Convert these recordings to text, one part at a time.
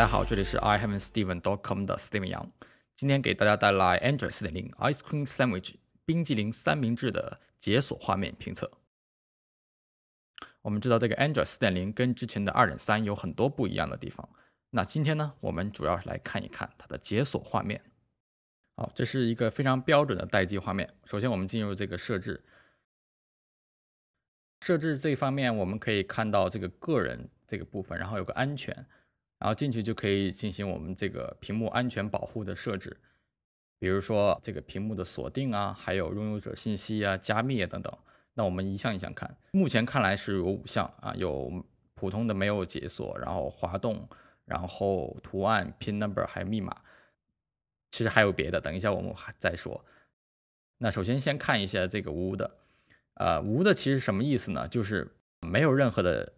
大家好，这里是 I Have n t Steven dot com 的 Steven 杨，a 今天给大家带来 Android 四点零 Ice Cream Sandwich 冰激凌三明治的解锁画面评测。我们知道这个 Android 四点零跟之前的二点三有很多不一样的地方，那今天呢，我们主要是来看一看它的解锁画面。好，这是一个非常标准的待机画面。首先我们进入这个设置，设置这一方面我们可以看到这个个人这个部分，然后有个安全。然后进去就可以进行我们这个屏幕安全保护的设置，比如说这个屏幕的锁定啊，还有拥有者信息啊、加密啊等等。那我们一项一项看，目前看来是有五项啊，有普通的没有解锁，然后滑动，然后图案、PIN number 还有密码，其实还有别的，等一下我们还再说。那首先先看一下这个无的，呃，无的其实什么意思呢？就是没有任何的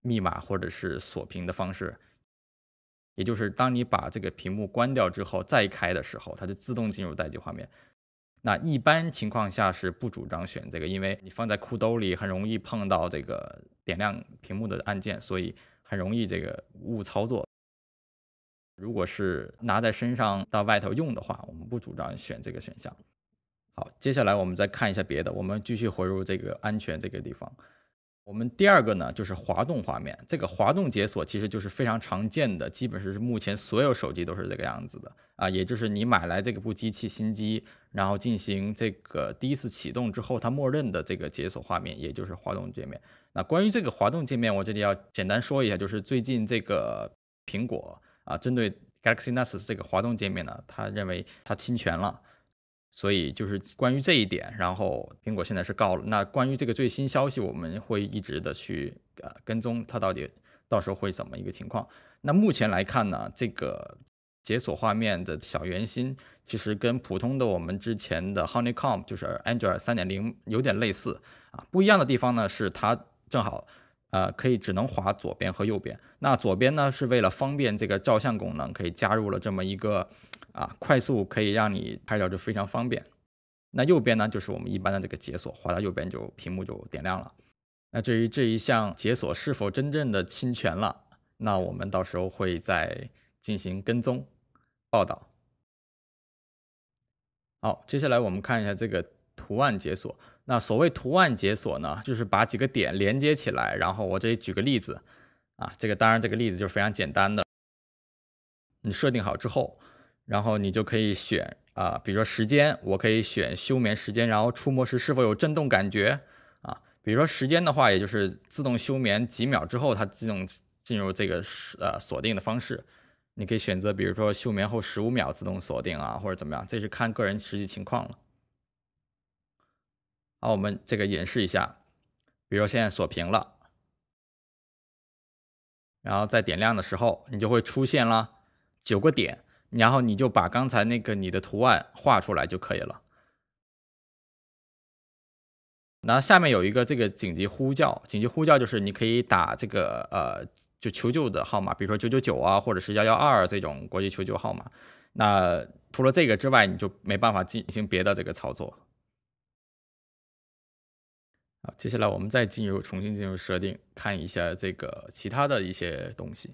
密码或者是锁屏的方式。也就是当你把这个屏幕关掉之后再开的时候，它就自动进入待机画面。那一般情况下是不主张选这个，因为你放在裤兜里很容易碰到这个点亮屏幕的按键，所以很容易这个误操作。如果是拿在身上到外头用的话，我们不主张选这个选项。好，接下来我们再看一下别的，我们继续回入这个安全这个地方。我们第二个呢，就是滑动画面。这个滑动解锁其实就是非常常见的，基本是目前所有手机都是这个样子的啊，也就是你买来这部机器新机，然后进行这个第一次启动之后，它默认的这个解锁画面，也就是滑动界面。那关于这个滑动界面，我这里要简单说一下，就是最近这个苹果啊，针对 Galaxy S 这个滑动界面呢，他认为它侵权了。所以就是关于这一点，然后苹果现在是告了。那关于这个最新消息，我们会一直的去呃跟踪它到底到时候会怎么一个情况。那目前来看呢，这个解锁画面的小圆心其实跟普通的我们之前的 Honeycomb 就是 Android 三点零有点类似啊。不一样的地方呢是它正好呃可以只能滑左边和右边。那左边呢是为了方便这个照相功能，可以加入了这么一个。啊，快速可以让你拍照就非常方便。那右边呢，就是我们一般的这个解锁，滑到右边就屏幕就点亮了。那至于这一项解锁是否真正的侵权了，那我们到时候会再进行跟踪报道。好，接下来我们看一下这个图案解锁。那所谓图案解锁呢，就是把几个点连接起来。然后我这里举个例子，啊，这个当然这个例子就是非常简单的。你设定好之后。然后你就可以选啊，比如说时间，我可以选休眠时间，然后触摸时是否有震动感觉啊？比如说时间的话，也就是自动休眠几秒之后，它自动进入这个是呃锁定的方式。你可以选择，比如说休眠后十五秒自动锁定啊，或者怎么样，这是看个人实际情况了。好，我们这个演示一下，比如说现在锁屏了，然后在点亮的时候，你就会出现了九个点。然后你就把刚才那个你的图案画出来就可以了。然后下面有一个这个紧急呼叫，紧急呼叫就是你可以打这个呃就求救的号码，比如说九九九啊，或者是幺幺二这种国际求救号码。那除了这个之外，你就没办法进行别的这个操作。好，接下来我们再进入重新进入设定，看一下这个其他的一些东西。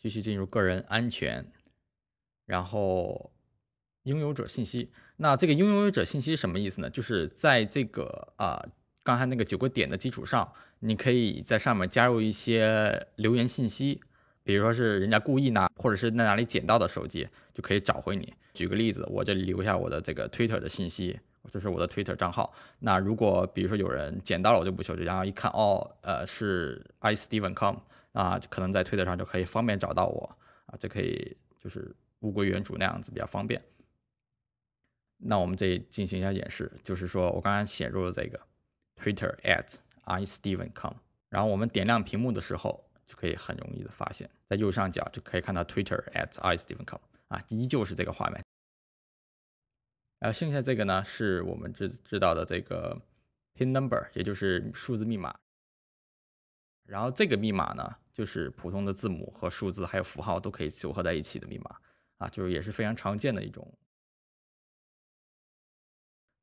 继续进入个人安全，然后拥有者信息。那这个拥有者信息什么意思呢？就是在这个啊，刚才那个九个点的基础上，你可以在上面加入一些留言信息，比如说是人家故意拿，或者是在哪里捡到的手机就可以找回你。举个例子，我这里留下我的这个 Twitter 的信息，这是我的 Twitter 账号。那如果比如说有人捡到了我就不求职，然后一看，哦，呃，是 iStevenCom。啊，可能在推特上就可以方便找到我啊，就可以就是物归原主那样子比较方便。那我们这里进行一下演示，就是说我刚刚写入了这个 Twitter at i steven com，然后我们点亮屏幕的时候，就可以很容易的发现，在右上角就可以看到 Twitter at i steven com 啊，依旧是这个画面。然后剩下这个呢，是我们知知道的这个 PIN number，也就是数字密码。然后这个密码呢，就是普通的字母和数字，还有符号都可以组合在一起的密码啊，就是也是非常常见的一种。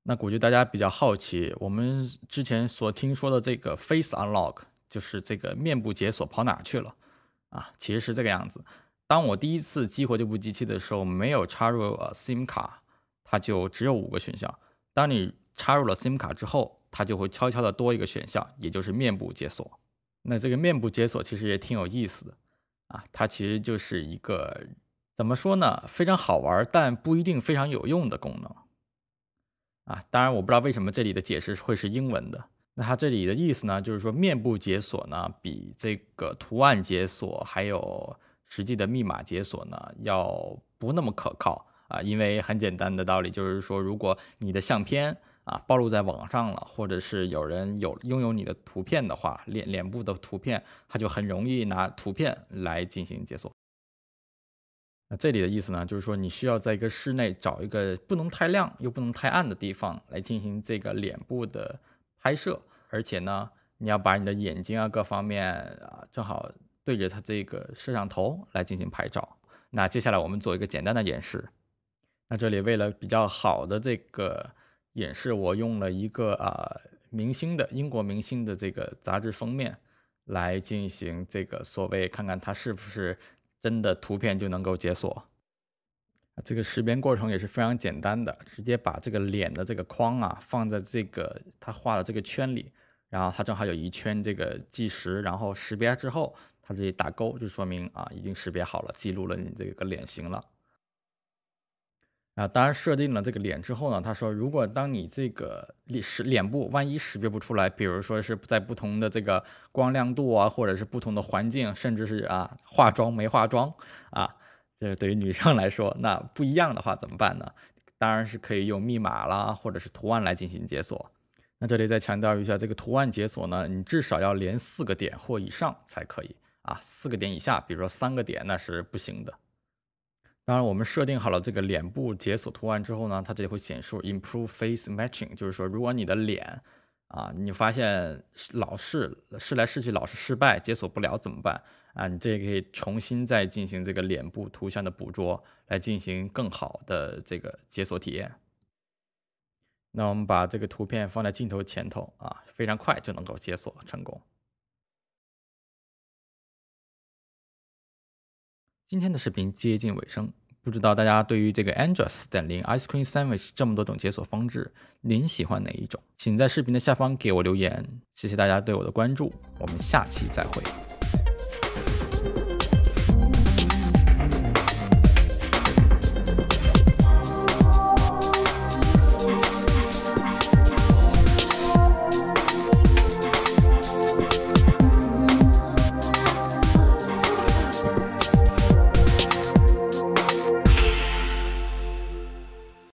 那估计大家比较好奇，我们之前所听说的这个 Face Unlock，就是这个面部解锁跑哪去了啊？其实是这个样子：当我第一次激活这部机器的时候，没有插入 SIM 卡，它就只有五个选项；当你插入了 SIM 卡之后，它就会悄悄的多一个选项，也就是面部解锁。那这个面部解锁其实也挺有意思的啊，它其实就是一个怎么说呢，非常好玩，但不一定非常有用的功能啊。当然，我不知道为什么这里的解释会是英文的。那它这里的意思呢，就是说面部解锁呢，比这个图案解锁还有实际的密码解锁呢，要不那么可靠啊。因为很简单的道理就是说，如果你的相片。啊，暴露在网上了，或者是有人有拥有你的图片的话，脸脸部的图片，他就很容易拿图片来进行解锁。那这里的意思呢，就是说你需要在一个室内找一个不能太亮又不能太暗的地方来进行这个脸部的拍摄，而且呢，你要把你的眼睛啊各方面啊正好对着它这个摄像头来进行拍照。那接下来我们做一个简单的演示。那这里为了比较好的这个。演示我用了一个啊明星的英国明星的这个杂志封面来进行这个所谓看看它是不是真的图片就能够解锁。这个识别过程也是非常简单的，直接把这个脸的这个框啊放在这个他画的这个圈里，然后他正好有一圈这个计时，然后识别之后他这里打勾就说明啊已经识别好了，记录了你这个脸型了。啊，当然设定了这个脸之后呢，他说如果当你这个识脸部万一识别不出来，比如说是在不同的这个光亮度啊，或者是不同的环境，甚至是啊化妆没化妆啊，这对于女生来说，那不一样的话怎么办呢？当然是可以用密码啦，或者是图案来进行解锁。那这里再强调一下，这个图案解锁呢，你至少要连四个点或以上才可以啊，四个点以下，比如说三个点那是不行的。当然，我们设定好了这个脸部解锁图案之后呢，它这里会显示 Improve Face Matching，就是说，如果你的脸啊，你发现老是试来试去老是失败，解锁不了怎么办？啊，你这也可以重新再进行这个脸部图像的捕捉，来进行更好的这个解锁体验。那我们把这个图片放在镜头前头啊，非常快就能够解锁成功。今天的视频接近尾声，不知道大家对于这个 Android 四点零 Ice Cream Sandwich 这么多种解锁方式，您喜欢哪一种？请在视频的下方给我留言。谢谢大家对我的关注，我们下期再会。